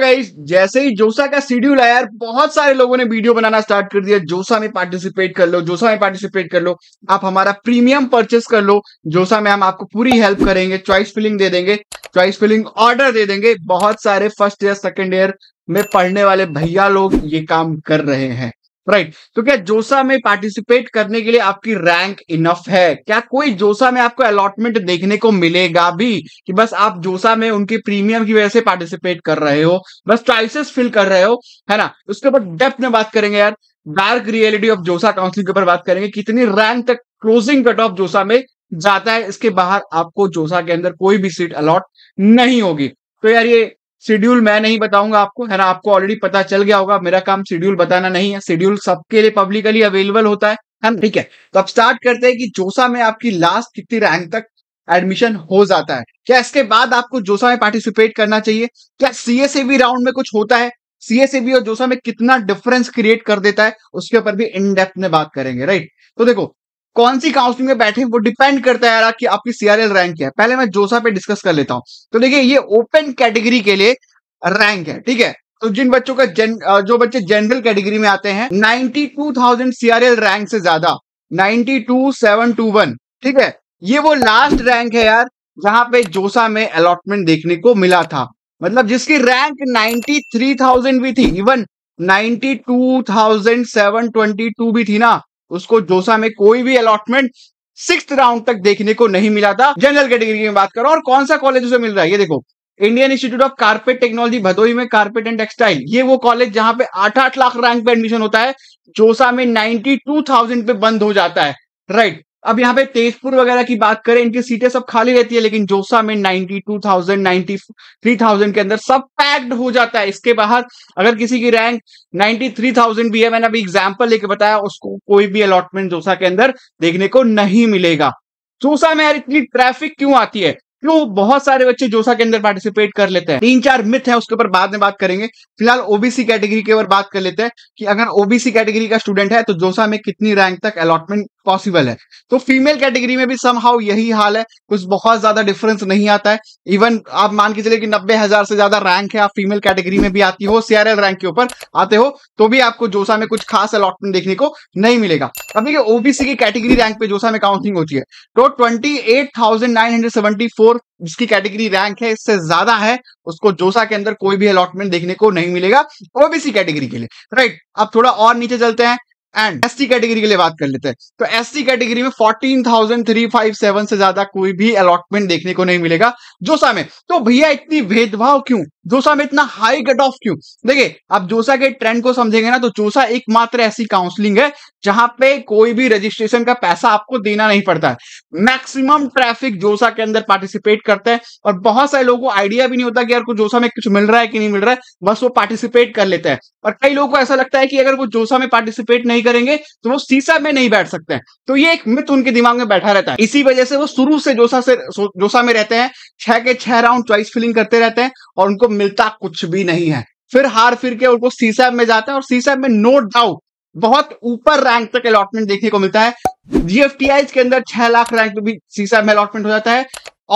Guys जैसे ही जोसा का शेड्यूल आया बहुत सारे लोगों ने वीडियो बनाना स्टार्ट कर दिया जोसा में पार्टिसिपेट कर लो जोसा में पार्टिसिपेट कर लो आप हमारा प्रीमियम परचेस कर लो जोसा में हम आपको पूरी हेल्प करेंगे चॉइस फिलिंग दे देंगे चॉइस फिलिंग ऑर्डर दे देंगे बहुत सारे फर्स्ट ईयर सेकेंड ईयर में पढ़ने वाले भैया लोग ये काम कर रहे हैं राइट right. तो क्या जोसा में पार्टिसिपेट करने के लिए आपकी रैंक इनफ है क्या कोई जोसा में आपको अलॉटमेंट देखने को मिलेगा भी कि बस आप जोसा में उनके प्रीमियम की वजह से पार्टिसिपेट कर रहे हो बस चॉइसेस फिल कर रहे हो है ना उसके ऊपर डेप्थ में बात करेंगे यार dark reality of JoSAA counselling के ऊपर बात करेंगे कितनी रैंक तक क्लोजिंग कट ऑफ जोसा में जाता है इसके बाहर आपको जोसा के अंदर कोई भी सीट अलॉट नहीं होगी तो यार ये शेड्यूल मैं नहीं बताऊंगा आपको है ना आपको ऑलरेडी पता चल गया होगा मेरा काम शेड्यूल बताना नहीं है शेड्यूल सबके लिए पब्लिकली अवेलेबल होता है है ठीक है तो अब स्टार्ट करते हैं कि जोसा में आपकी लास्ट कितनी रैंक तक एडमिशन हो जाता है क्या इसके बाद आपको जोसा में पार्टिसिपेट करना चाहिए क्या सीएसएबी राउंड में कुछ होता है सीएसएबी और जोसा में कितना डिफरेंस क्रिएट कर देता है उसके ऊपर भी इन डेप्थ में बात करेंगे राइट तो देखो कौन सी काउंसलिंग में बैठे वो डिपेंड करता है कि आपकी सीआरएल रैंक क्या है पहले मैं जोसा पे डिस्कस कर लेता हूं तो देखिए ये ओपन कैटेगरी के लिए रैंक है ठीक है तो जिन बच्चों का जन, जो बच्चे जनरल कैटेगरी में आते हैं 92,000 सीआरएल रैंक से ज्यादा वन ठीक है ये वो लास्ट रैंक है यार जहां पे जोसा में अलॉटमेंट देखने को मिला था मतलब जिसकी रैंक 93,000 भी थी इवन 92,722 भी थी ना उसको जोसा में कोई भी अलॉटमेंट सिक्स राउंड तक देखने को नहीं मिला था जनरल कैटेगरी में बात करो और कौन सा कॉलेज उसे मिल रहा है ये देखो Indian Institute of Carpet Technology Bhadohi में कारपेट एंड टेक्सटाइल ये वो कॉलेज जहां पे आठ आठ लाख रैंक पे एडमिशन होता है जोसा में नाइनटी टू थाउजेंड पे बंद हो जाता है राइट अब यहाँ पे तेजपुर वगैरह की बात करें इनकी सीटें सब खाली रहती है लेकिन जोसा में 92,000, 93,000 के अंदर सब पैक्ड हो जाता है इसके बाहर अगर किसी की रैंक 93,000 भी है मैंने अभी एग्जाम्पल लेके बताया उसको कोई भी अलॉटमेंट जोसा के अंदर देखने को नहीं मिलेगा जोसा में यार इतनी ट्रैफिक क्यों आती है क्यों बहुत सारे बच्चे जोसा के अंदर पार्टिसिपेट कर लेते हैं तीन चार मिथ है उसके ऊपर बाद में बात करेंगे फिलहाल ओबीसी कैटेगरी के ऊपर बात कर लेते हैं कि अगर ओबीसी कैटेगरी का स्टूडेंट है तो जोसा में कितनी रैंक तक अलॉटमेंट पॉसिबल है तो फीमेल कैटेगरी में भी समहाउ यही हाल है कुछ बहुत ज्यादा डिफरेंस नहीं आता है इवन आप मान के चलिए कि नब्बे हजार से ज्यादा रैंक है आप फीमेल कैटेगरी में भी आती हो सीआरएल रैंक के ऊपर आते हो तो भी आपको जोसा में कुछ खास अलॉटमेंट देखने को नहीं मिलेगा अब देखिए ओबीसी की कैटेगरी रैंक पे जोसा में काउंटिंग होती है तो ट्वेंटी जिसकी कैटेगरी रैंक है इससे ज्यादा है उसको जोसा के अंदर कोई भी अलॉटमेंट देखने को नहीं मिलेगा ओबीसी कैटेगरी के लिए राइट अब थोड़ा और नीचे चलते हैं एंड एस कैटेगरी के लिए बात कर लेते हैं तो एस कैटेगरी में 14,357 से ज्यादा कोई भी अलॉटमेंट देखने को नहीं मिलेगा जो में तो भैया इतनी भेदभाव क्यों जोसा में इतना हाई कट ऑफ क्यों देखिए आप जोसा के ट्रेंड को समझेंगे ना तो जोसा एकमात्र ऐसी काउंसलिंग है जहां पे कोई भी रजिस्ट्रेशन का पैसा आपको देना नहीं पड़ता है मैक्सिमम ट्रैफिक जोसा के अंदर पार्टिसिपेट करता है और बहुत सारे लोगों को आइडिया भी नहीं होता कि यार को जोसा में कुछ मिल रहा है कि नहीं मिल रहा है बस वो पार्टिसिपेट कर लेता है और कई लोगों को ऐसा लगता है कि अगर वो जोसा में पार्टिसिपेट नहीं करेंगे तो वो सीसा में नहीं बैठ सकते हैं तो ये एक मित्र उनके दिमाग में बैठा रहता है इसी वजह से वो शुरू से जोसा से जोसा में रहते हैं छह के छह राउंड चॉइस फिलिंग करते रहते हैं और उनको मतलब मिलता कुछ भी नहीं है फिर हार फिर के उनको सीसैब में जाता है और सीसैब में नो डाउट बहुत ऊपर रैंक तक अलॉटमेंट देखने को मिलता है जीएफटीआई के अंदर छह लाख रैंक में भी सीसैब में अलॉटमेंट हो जाता है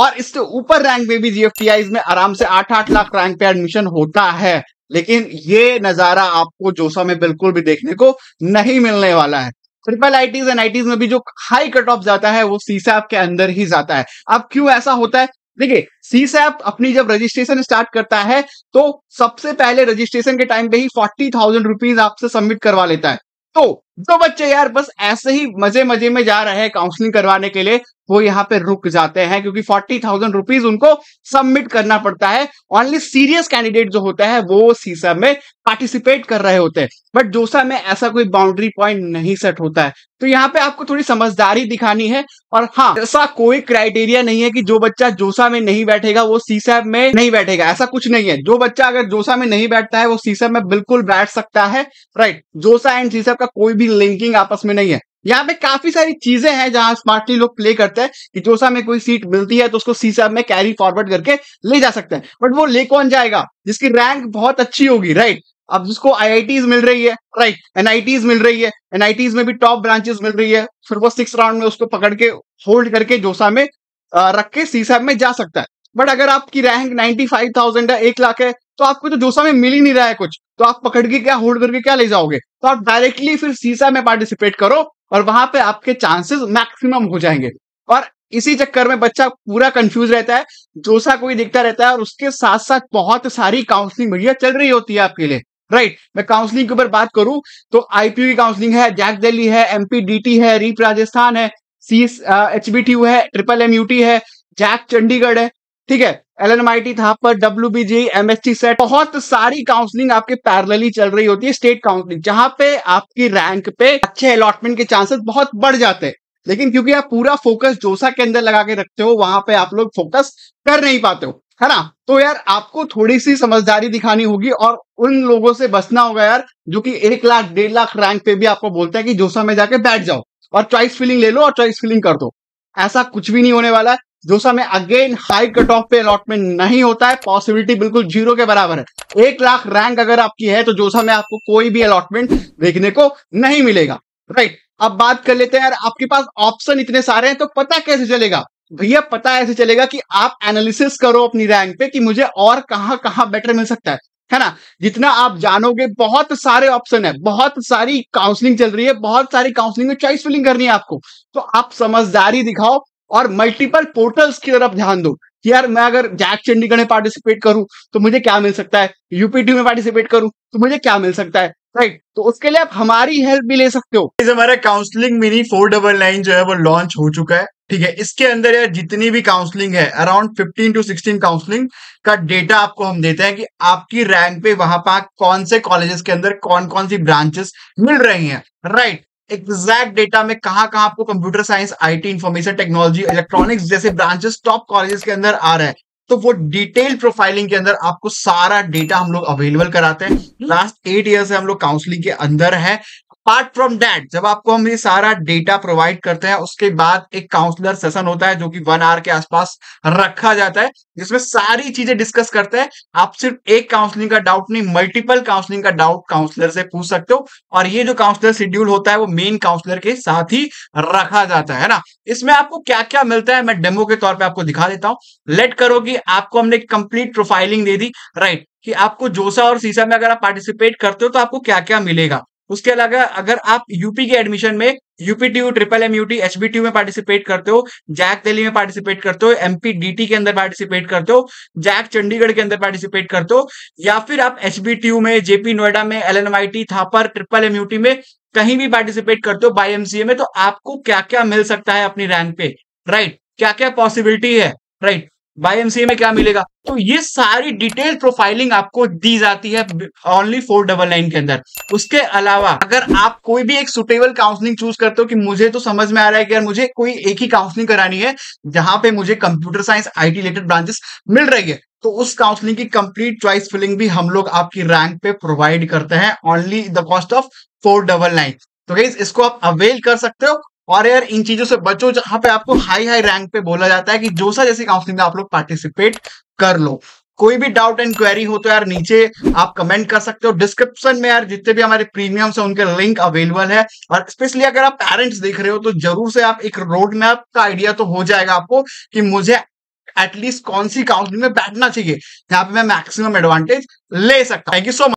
और इसके ऊपर रैंक में भी जीएफटीआई में आराम से आठ आठ लाख रैंक पे एडमिशन होता है लेकिन ये नजारा आपको जोसा में बिल्कुल भी देखने को नहीं मिलने वाला है ट्रिपल आईटीज एंड आईटीज में भी जो हाई कट ऑफ जाता है वो सीसैप के अंदर ही जाता है अब क्यों ऐसा होता है देखिए सी सैप अपनी जब रजिस्ट्रेशन स्टार्ट करता है तो सबसे पहले रजिस्ट्रेशन के टाइम पे ही फोर्टी थाउजेंड रुपीज आपसे सबमिट करवा लेता है तो जो तो बच्चे यार बस ऐसे ही मजे मजे में जा रहे हैं काउंसलिंग करवाने के लिए वो यहाँ पे रुक जाते हैं क्योंकि फोर्टी थाउजेंड रुपीज उनको सबमिट करना पड़ता है ओनली सीरियस कैंडिडेट जो होता है वो सीसा में पार्टिसिपेट कर रहे होते हैं बट जोसा में ऐसा कोई बाउंड्री पॉइंट नहीं सेट होता है तो यहाँ पे आपको थोड़ी समझदारी दिखानी है और हाँ ऐसा कोई क्राइटेरिया नहीं है कि जो बच्चा जोसा में नहीं बैठेगा वो सीसैब में नहीं बैठेगा ऐसा कुछ नहीं है जो बच्चा अगर जोसा में नहीं बैठता है वो सीसा में बिल्कुल बैठ सकता है राइट जोसा एंड सीसा का कोई भी भी लिंकिंग आपस में नहीं है यहाँ पे काफी सारी चीजें हैं जहां स्मार्टली लोग प्ले करते हैं कि जोसा में कोई सीट मिलती है तो उसको सी सब में कैरी फॉरवर्ड करके ले जा सकते हैं बट वो ले कौन जाएगा जिसकी रैंक बहुत अच्छी होगी राइट अब जिसको आई मिल रही है राइट एनआईटीज मिल रही है एनआईटीज में भी टॉप ब्रांचेस मिल रही है फिर वो सिक्स राउंड में उसको पकड़ के होल्ड करके जोसा में रख के सी सब में जा सकता है बट अगर आपकी रैंक नाइन्टी है एक लाख है तो आपको तो जोसा में मिल ही नहीं रहा है कुछ तो आप पकड़ के क्या होल्ड करके क्या ले जाओगे तो आप डायरेक्टली फिर सीसा में पार्टिसिपेट करो और वहां पे आपके चांसेस मैक्सिमम हो जाएंगे और इसी चक्कर में बच्चा पूरा कंफ्यूज रहता है जोसा कोई दिखता रहता है और उसके साथ साथ बहुत सारी काउंसलिंग भैया चल रही होती है आपके लिए राइट right. मैं काउंसलिंग के ऊपर बात करूं तो आईपीयू की काउंसलिंग है जैक दिल्ली है एमपीडीटी है रीप राजस्थान है सी एच बी टी है ट्रिपल एम टी है जैक चंडीगढ़ है ठीक है एल एन आई टी था पर W B G M S T set बहुत सारी काउंसलिंग आपके पैरेलली चल रही होती है स्टेट काउंसलिंग जहां पे आपकी रैंक पे अच्छे अलॉटमेंट के चांसेस बहुत बढ़ जाते हैं लेकिन क्योंकि आप पूरा फोकस जोसा के अंदर लगा के रखते हो वहां पे आप लोग फोकस कर नहीं पाते हो है ना तो यार आपको थोड़ी सी समझदारी दिखानी होगी और उन लोगों से बचना होगा यार जो कि एक लाख डेढ़ लाख रैंक पे भी आपको बोलते हैं कि जोसा में जाके बैठ जाओ और चॉइस फिलिंग ले लो और चॉइस फिलिंग कर दो ऐसा कुछ भी नहीं होने वाला है जोसा में अगेन हाई कट ऑफ पे अलॉटमेंट नहीं होता है पॉसिबिलिटी बिल्कुल जीरो के बराबर है एक लाख रैंक अगर आपकी है तो जोसा में आपको कोई भी अलॉटमेंट देखने को नहीं मिलेगा राइट अब बात कर लेते हैं यार आपके पास ऑप्शन इतने सारे हैं तो पता कैसे चलेगा भैया पता ऐसे चलेगा कि आप एनालिसिस करो अपनी रैंक पे कि मुझे और कहाँ कहाँ बेटर मिल सकता है है ना जितना आप जानोगे बहुत सारे ऑप्शन है बहुत सारी काउंसलिंग चल रही है बहुत सारी काउंसलिंग में चॉइस फिलिंग करनी है आपको तो आप समझदारी दिखाओ और मल्टीपल पोर्टल्स की तरफ ध्यान दो कि यार मैं अगर जैक चंडीगढ़ में पार्टिसिपेट करूं तो मुझे क्या मिल सकता है यूपीटी में पार्टिसिपेट करूं तो मुझे क्या मिल सकता है राइट तो उसके लिए आप हमारी हेल्प भी ले सकते हो हमारा counselling mini four double nine जो है वो लॉन्च हो चुका है ठीक है इसके अंदर यार जितनी भी काउंसलिंग है अराउंड 15 टू 16 काउंसलिंग का डेटा आपको हम देते हैं कि आपकी रैंक पे वहां पर कौन से कॉलेजेस के अंदर कौन कौन सी ब्रांचेस मिल रही हैं राइट एग्जैक्ट डेटा में कहाँ आपको computer science IT information technology electronics जैसे ब्रांचेस टॉप कॉलेजेस के अंदर आ रहा है तो वो डिटेल प्रोफाइलिंग के अंदर आपको सारा डेटा हम लोग अवेलेबल कराते हैं लास्ट एट ईयर से हम लोग काउंसलिंग के अंदर है पार्ट फ्रॉम दैट जब आपको हम ये सारा डेटा प्रोवाइड करते हैं उसके बाद एक काउंसलर सेशन होता है जो कि वन आवर के आसपास रखा जाता है जिसमें सारी चीजें डिस्कस करते हैं आप सिर्फ एक काउंसलिंग का डाउट नहीं मल्टीपल काउंसलिंग का डाउट काउंसलर से पूछ सकते हो और ये जो काउंसलर शेड्यूल होता है वो मेन काउंसलर के साथ ही रखा जाता है ना इसमें आपको क्या क्या मिलता है मैं डेमो के तौर पर आपको दिखा देता हूँ लेट करो कि आपको हमने कंप्लीट प्रोफाइलिंग दे दी राइट कि आपको जोसा और सीसा में अगर आप पार्टिसिपेट करते हो तो आपको क्या क्या मिलेगा उसके अलावा अगर आप यूपी के एडमिशन में UP triple M UT H B में पार्टिसिपेट करते हो जैक दिल्ली में पार्टिसिपेट करते हो एमपी डीटी के अंदर पार्टिसिपेट करते हो जैक चंडीगढ़ के अंदर पार्टिसिपेट करते हो या फिर आप एच बी में जेपी नोएडा में L N T Thapar triple M में कहीं भी पार्टिसिपेट करते हो बाई में तो आपको क्या क्या मिल सकता है अपनी रैंक पे राइट क्या क्या पॉसिबिलिटी है राइट बाई में क्या मिलेगा तो ये सारी डिटेल प्रोफाइलिंग आपको दी जाती है ओनली फोर डबल नाइन के अंदर उसके अलावा अगर आप कोई भी एक सुटेबल काउंसलिंग चूज करते हो कि मुझे तो समझ में आ रहा है कि यार मुझे कोई एक ही काउंसलिंग करानी है जहां पे मुझे computer science IT related branches मिल रही है तो उस काउंसलिंग की कंप्लीट चॉइस फिलिंग भी हम लोग आपकी रैंक पे प्रोवाइड करते हैं only the cost of four double nine तो गई इसको आप अवेल कर सकते हो और यार इन चीजों से बचो जहां पे आपको हाई हाई रैंक पे बोला जाता है कि जो सा जैसी काउंसलिंग में आप लोग पार्टिसिपेट कर लो कोई भी डाउट एंड क्वेरी हो तो यार नीचे आप कमेंट कर सकते हो डिस्क्रिप्शन में यार जितने भी हमारे प्रीमियम है उनके लिंक अवेलेबल है और स्पेशली अगर आप पेरेंट्स देख रहे हो तो जरूर से आप एक रोड मैप का आइडिया तो हो जाएगा आपको कि मुझे एटलीस्ट कौन सी काउंसलिंग में बैठना चाहिए यहाँ पे मैं मैक्सिमम एडवांटेज ले सकता थैंक यू सो मच